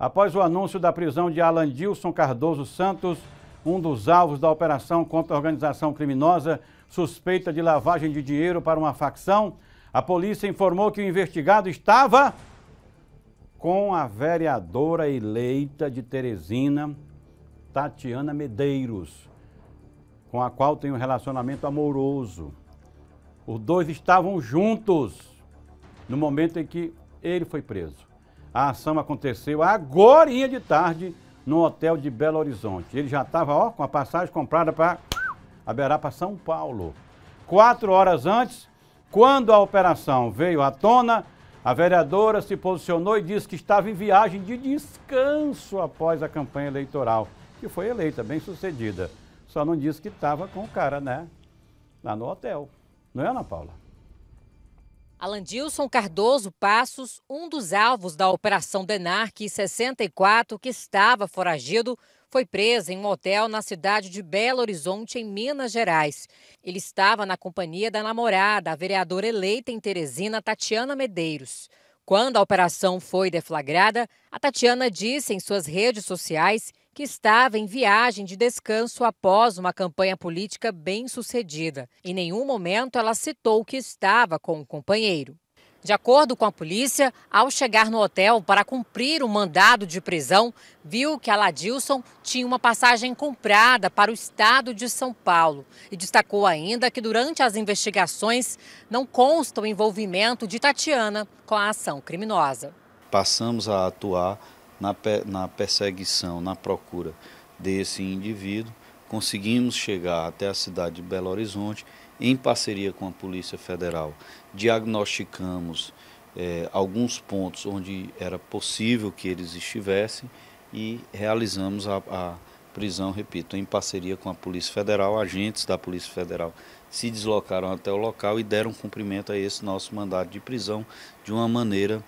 Após o anúncio da prisão de Alan Dilson Cardoso Santos, um dos alvos da operação contra a organização criminosa suspeita de lavagem de dinheiro para uma facção, a polícia informou que o investigado estava com a vereadora eleita de Teresina, Tatiana Medeiros, com a qual tem um relacionamento amoroso. Os dois estavam juntos no momento em que ele foi preso. A ação aconteceu agora de tarde no hotel de Belo Horizonte. Ele já estava com a passagem comprada para Aberá para São Paulo. Quatro horas antes, quando a operação veio à tona, a vereadora se posicionou e disse que estava em viagem de descanso após a campanha eleitoral, que foi eleita, bem sucedida. Só não disse que estava com o cara, né? Lá no hotel. Não é, Ana Paula? Alandilson Cardoso Passos, um dos alvos da Operação Denarc 64, que estava foragido, foi preso em um hotel na cidade de Belo Horizonte, em Minas Gerais. Ele estava na companhia da namorada, a vereadora eleita em Teresina, Tatiana Medeiros. Quando a operação foi deflagrada, a Tatiana disse em suas redes sociais que estava em viagem de descanso após uma campanha política bem sucedida. Em nenhum momento ela citou que estava com o companheiro. De acordo com a polícia, ao chegar no hotel para cumprir o um mandado de prisão, viu que Aladilson tinha uma passagem comprada para o estado de São Paulo e destacou ainda que durante as investigações não consta o envolvimento de Tatiana com a ação criminosa. Passamos a atuar na, na perseguição, na procura desse indivíduo, conseguimos chegar até a cidade de Belo Horizonte em parceria com a Polícia Federal. Diagnosticamos é, alguns pontos onde era possível que eles estivessem e realizamos a, a prisão, repito, em parceria com a Polícia Federal, agentes da Polícia Federal se deslocaram até o local e deram cumprimento a esse nosso mandado de prisão de uma maneira,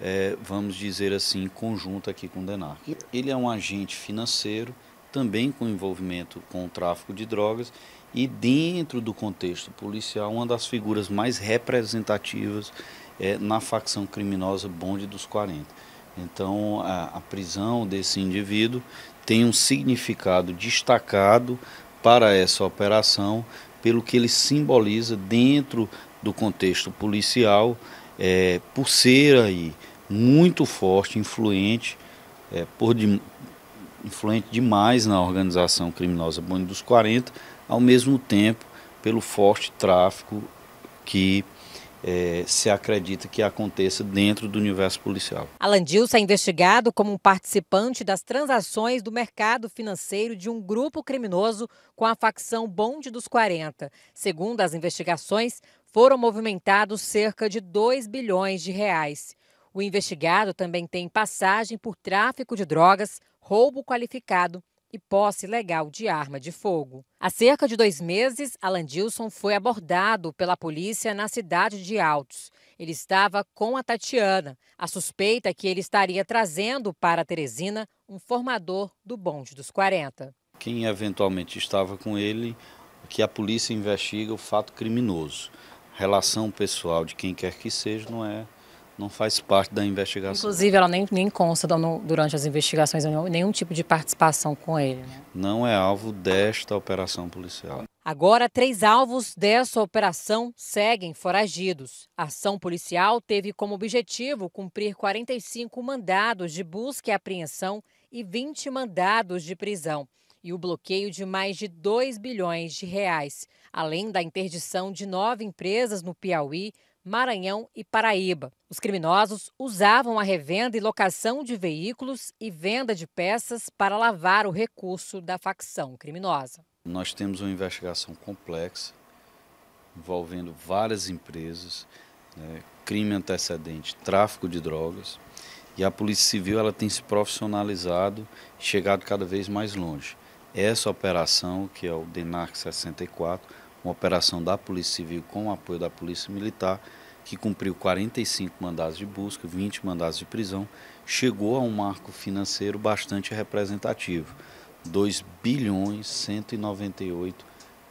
é, vamos dizer assim, conjunta aqui com o DENARC. Ele é um agente financeiro, também com envolvimento com o tráfico de drogas e dentro do contexto policial, uma das figuras mais representativas é, na facção criminosa Bonde dos 40. Então, a, a prisão desse indivíduo tem um significado destacado para essa operação, pelo que ele simboliza dentro do contexto policial, é, por ser aí muito forte, influente, é, por de, influente demais na organização criminosa Bonde dos 40, ao mesmo tempo pelo forte tráfico que é, se acredita que aconteça dentro do universo policial. Alan Dilson é investigado como um participante das transações do mercado financeiro de um grupo criminoso com a facção Bonde dos 40. Segundo as investigações, foram movimentados cerca de 2 bilhões de reais. O investigado também tem passagem por tráfico de drogas, roubo qualificado e posse legal de arma de fogo. Há cerca de dois meses, Alan Dilson foi abordado pela polícia na cidade de Altos. Ele estava com a Tatiana. A suspeita é que ele estaria trazendo para Teresina um formador do bonde dos 40. Quem eventualmente estava com ele, que a polícia investiga o fato criminoso. Relação pessoal de quem quer que seja não é não faz parte da investigação. Inclusive, ela nem, nem consta durante as investigações nenhum tipo de participação com ele. Né? Não é alvo desta operação policial. Agora, três alvos dessa operação seguem foragidos. A ação policial teve como objetivo cumprir 45 mandados de busca e apreensão e 20 mandados de prisão e o bloqueio de mais de 2 bilhões de reais, além da interdição de nove empresas no Piauí, Maranhão e Paraíba. Os criminosos usavam a revenda e locação de veículos e venda de peças para lavar o recurso da facção criminosa. Nós temos uma investigação complexa envolvendo várias empresas, né, crime antecedente, tráfico de drogas. E a Polícia Civil ela tem se profissionalizado, chegado cada vez mais longe. Essa operação, que é o DENARC 64, uma operação da Polícia Civil com o apoio da Polícia Militar, que cumpriu 45 mandados de busca, 20 mandados de prisão, chegou a um marco financeiro bastante representativo, 2 bilhões 198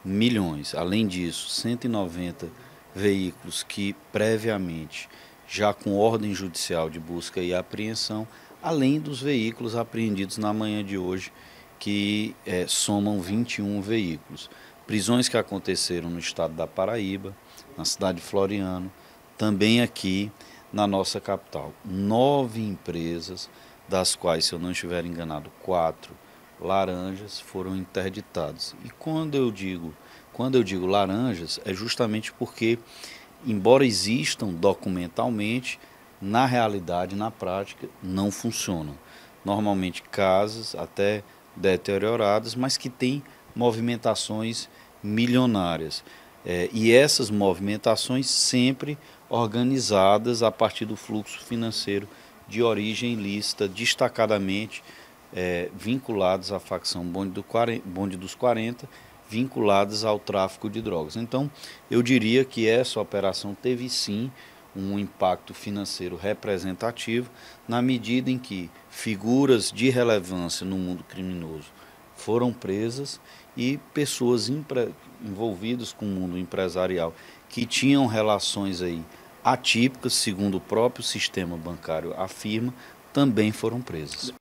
milhões. Além disso, 190 veículos que previamente já com ordem judicial de busca e apreensão, além dos veículos apreendidos na manhã de hoje, que é, somam 21 veículos. Prisões que aconteceram no estado da Paraíba, na cidade de Floriano, também aqui na nossa capital. Nove empresas, das quais, se eu não estiver enganado, quatro laranjas foram interditadas. E quando eu digo, quando eu digo laranjas, é justamente porque, embora existam documentalmente, na realidade, na prática, não funcionam. Normalmente casas até deterioradas, mas que têm movimentações milionárias. É, e essas movimentações sempre organizadas a partir do fluxo financeiro de origem lista, destacadamente é, vinculados à facção bonde, do 40, bonde dos 40, vinculadas ao tráfico de drogas. Então, eu diria que essa operação teve sim um impacto financeiro representativo, na medida em que figuras de relevância no mundo criminoso foram presas e pessoas envolvidas com o mundo empresarial que tinham relações aí atípicas, segundo o próprio sistema bancário afirma, também foram presas.